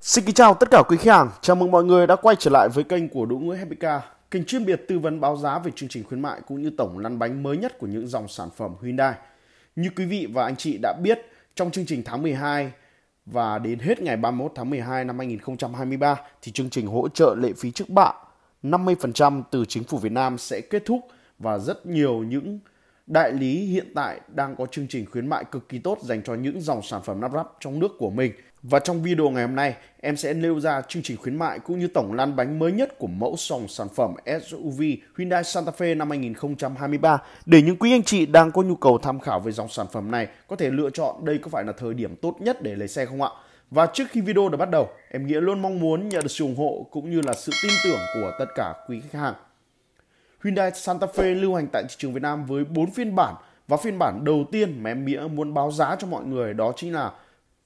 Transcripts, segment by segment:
Xin kính chào tất cả quý khách hàng, chào mừng mọi người đã quay trở lại với kênh của Đỗ Nguyễn Happy kênh chuyên biệt tư vấn báo giá về chương trình khuyến mại cũng như tổng lăn bánh mới nhất của những dòng sản phẩm Hyundai. Như quý vị và anh chị đã biết, trong chương trình tháng 12 và đến hết ngày 31 tháng 12 năm 2023 thì chương trình hỗ trợ lệ phí trước bạ 50% từ chính phủ Việt Nam sẽ kết thúc và rất nhiều những Đại lý hiện tại đang có chương trình khuyến mại cực kỳ tốt dành cho những dòng sản phẩm lắp ráp trong nước của mình. Và trong video ngày hôm nay, em sẽ nêu ra chương trình khuyến mại cũng như tổng lan bánh mới nhất của mẫu dòng sản phẩm SUV Hyundai Santa Fe năm 2023 để những quý anh chị đang có nhu cầu tham khảo về dòng sản phẩm này có thể lựa chọn đây có phải là thời điểm tốt nhất để lấy xe không ạ? Và trước khi video được bắt đầu, em Nghĩa luôn mong muốn nhận được sự ủng hộ cũng như là sự tin tưởng của tất cả quý khách hàng. Hyundai Santa Fe lưu hành tại thị trường Việt Nam với 4 phiên bản và phiên bản đầu tiên mà em Nghĩa muốn báo giá cho mọi người đó chính là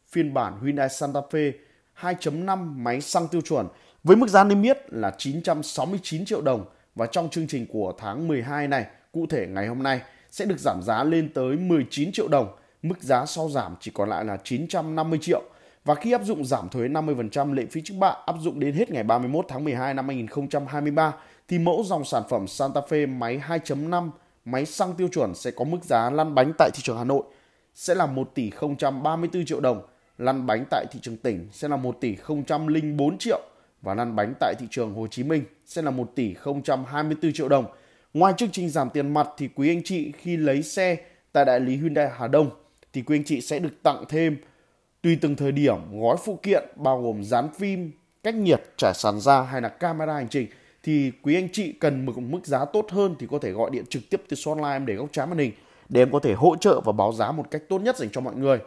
phiên bản Hyundai Santa Fe 2.5 máy xăng tiêu chuẩn với mức giá niêm yết là 969 triệu đồng và trong chương trình của tháng 12 này, cụ thể ngày hôm nay sẽ được giảm giá lên tới 19 triệu đồng, mức giá sau giảm chỉ còn lại là 950 triệu. Và khi áp dụng giảm thuế 50% lệ phí trước bạ áp dụng đến hết ngày 31 tháng 12 năm 2023 thì mẫu dòng sản phẩm Santa Fe máy 2.5 máy xăng tiêu chuẩn sẽ có mức giá lăn bánh tại thị trường Hà Nội sẽ là 1 tỷ 034 triệu đồng, lăn bánh tại thị trường tỉnh sẽ là 1 tỷ 004 triệu và lăn bánh tại thị trường Hồ Chí Minh sẽ là 1 tỷ 024 triệu đồng. Ngoài chương trình giảm tiền mặt thì quý anh chị khi lấy xe tại đại lý Hyundai Hà Đông thì quý anh chị sẽ được tặng thêm tùy từng thời điểm gói phụ kiện bao gồm dán phim, cách nhiệt, trải sàn da hay là camera hành trình thì quý anh chị cần một mức giá tốt hơn thì có thể gọi điện trực tiếp tới Sunline em để góc trái màn hình để em có thể hỗ trợ và báo giá một cách tốt nhất dành cho mọi người.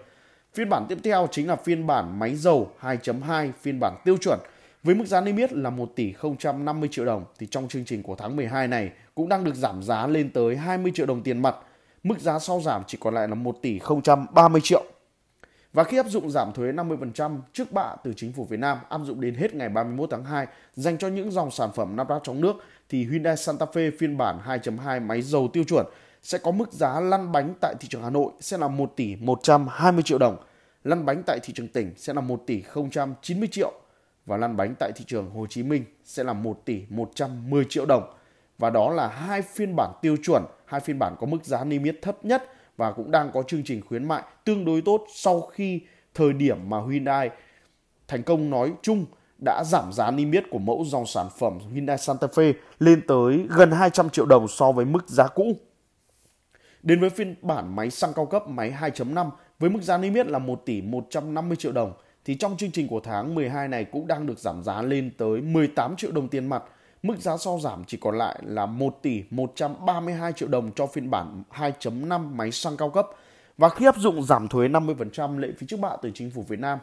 Phiên bản tiếp theo chính là phiên bản máy dầu 2.2 phiên bản tiêu chuẩn với mức giá niêm yết là 1 tỷ 050 triệu đồng thì trong chương trình của tháng 12 này cũng đang được giảm giá lên tới 20 triệu đồng tiền mặt. Mức giá sau giảm chỉ còn lại là 1 tỷ 030 triệu. Và khi áp dụng giảm thuế 50% trước bạ từ chính phủ Việt Nam áp dụng đến hết ngày 31 tháng 2 dành cho những dòng sản phẩm lắp ráp trong nước thì Hyundai Santa Fe phiên bản 2.2 máy dầu tiêu chuẩn sẽ có mức giá lăn bánh tại thị trường Hà Nội sẽ là 1 tỷ 120 triệu đồng, lăn bánh tại thị trường tỉnh sẽ là 1 tỷ 090 triệu và lăn bánh tại thị trường Hồ Chí Minh sẽ là 1 tỷ 110 triệu đồng. Và đó là hai phiên bản tiêu chuẩn, hai phiên bản có mức giá niêm yết thấp nhất và cũng đang có chương trình khuyến mại tương đối tốt sau khi thời điểm mà Hyundai thành công nói chung đã giảm giá niêm yết của mẫu dòng sản phẩm Hyundai Santa Fe lên tới gần 200 triệu đồng so với mức giá cũ. Đến với phiên bản máy xăng cao cấp máy 2.5 với mức giá niêm yết là 1 tỷ 150 triệu đồng thì trong chương trình của tháng 12 này cũng đang được giảm giá lên tới 18 triệu đồng tiền mặt Mức giá sau giảm chỉ còn lại là 1 tỷ 132 triệu đồng cho phiên bản 2.5 máy xăng cao cấp. Và khi áp dụng giảm thuế 50% lệ phí trước bạ từ chính phủ Việt Nam,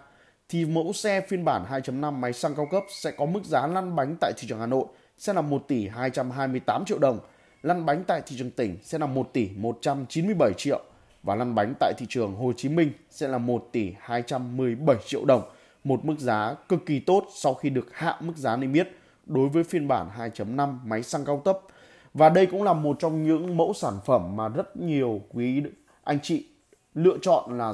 thì mẫu xe phiên bản 2.5 máy xăng cao cấp sẽ có mức giá lăn bánh tại thị trường Hà Nội sẽ là 1 tỷ 228 triệu đồng, lăn bánh tại thị trường tỉnh sẽ là 1 tỷ 197 triệu và lăn bánh tại thị trường Hồ Chí Minh sẽ là 1 tỷ 217 triệu đồng, một mức giá cực kỳ tốt sau khi được hạ mức giá niêm yết đối với phiên bản 2.5 máy xăng cao cấp. Và đây cũng là một trong những mẫu sản phẩm mà rất nhiều quý anh chị lựa chọn là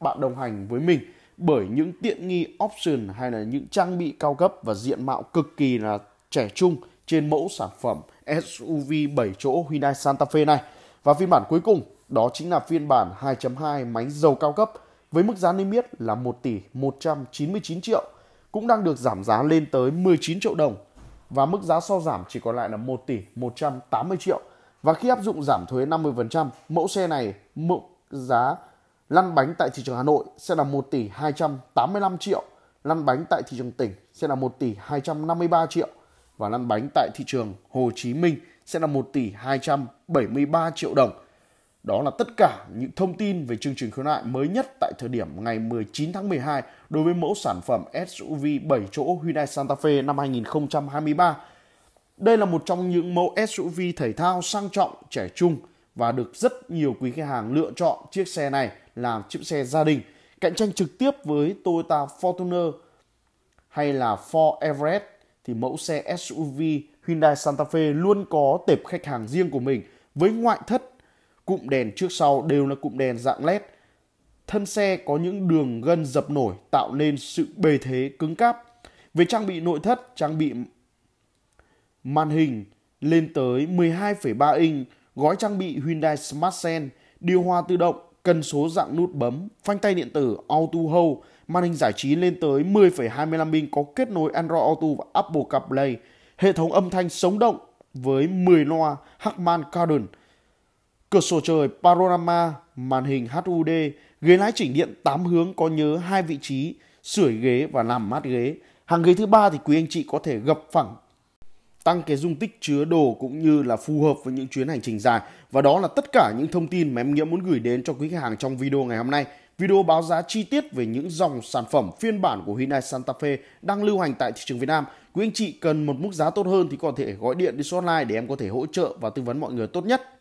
bạn đồng hành với mình bởi những tiện nghi option hay là những trang bị cao cấp và diện mạo cực kỳ là trẻ trung trên mẫu sản phẩm SUV 7 chỗ Hyundai Santa Fe này. Và phiên bản cuối cùng đó chính là phiên bản 2.2 máy dầu cao cấp với mức giá niêm yết là 1 tỷ 199 triệu cũng đang được giảm giá lên tới 19 triệu đồng và mức giá sau giảm chỉ còn lại là 1 tỷ 180 triệu. Và khi áp dụng giảm thuế 50%, mẫu xe này mức giá lăn bánh tại thị trường Hà Nội sẽ là 1 tỷ 285 triệu, lăn bánh tại thị trường tỉnh sẽ là 1 tỷ 253 triệu và lăn bánh tại thị trường Hồ Chí Minh sẽ là 1 tỷ 273 triệu đồng. Đó là tất cả những thông tin về chương trình khuyến mại mới nhất tại thời điểm ngày 19 tháng 12 đối với mẫu sản phẩm SUV 7 chỗ Hyundai Santa Fe năm 2023. Đây là một trong những mẫu SUV thể thao sang trọng, trẻ trung và được rất nhiều quý khách hàng lựa chọn chiếc xe này làm chiếc xe gia đình, cạnh tranh trực tiếp với Toyota Fortuner hay là Ford Everest thì mẫu xe SUV Hyundai Santa Fe luôn có tệp khách hàng riêng của mình với ngoại thất cụm đèn trước sau đều là cụm đèn dạng led. Thân xe có những đường gân dập nổi tạo nên sự bề thế cứng cáp. Về trang bị nội thất, trang bị màn hình lên tới 12,3 inch, gói trang bị Hyundai Smart Sense, điều hòa tự động, cần số dạng nút bấm, phanh tay điện tử Auto Hold, màn hình giải trí lên tới 10,25 inch có kết nối Android Auto và Apple CarPlay, hệ thống âm thanh sống động với 10 loa Harman Kardon, cửa sổ trời panorama, màn hình HUD, ghế lái chỉnh điện 8 hướng có nhớ hai vị trí sưởi ghế và làm mát ghế. Hàng ghế thứ ba thì quý anh chị có thể gập phẳng tăng cái dung tích chứa đồ cũng như là phù hợp với những chuyến hành trình dài. Và đó là tất cả những thông tin mà em Nghĩa muốn gửi đến cho quý khách hàng trong video ngày hôm nay. Video báo giá chi tiết về những dòng sản phẩm phiên bản của Hyundai Santa Fe đang lưu hành tại thị trường Việt Nam. Quý anh chị cần một mức giá tốt hơn thì có thể gọi điện đi số online để em có thể hỗ trợ và tư vấn mọi người tốt nhất.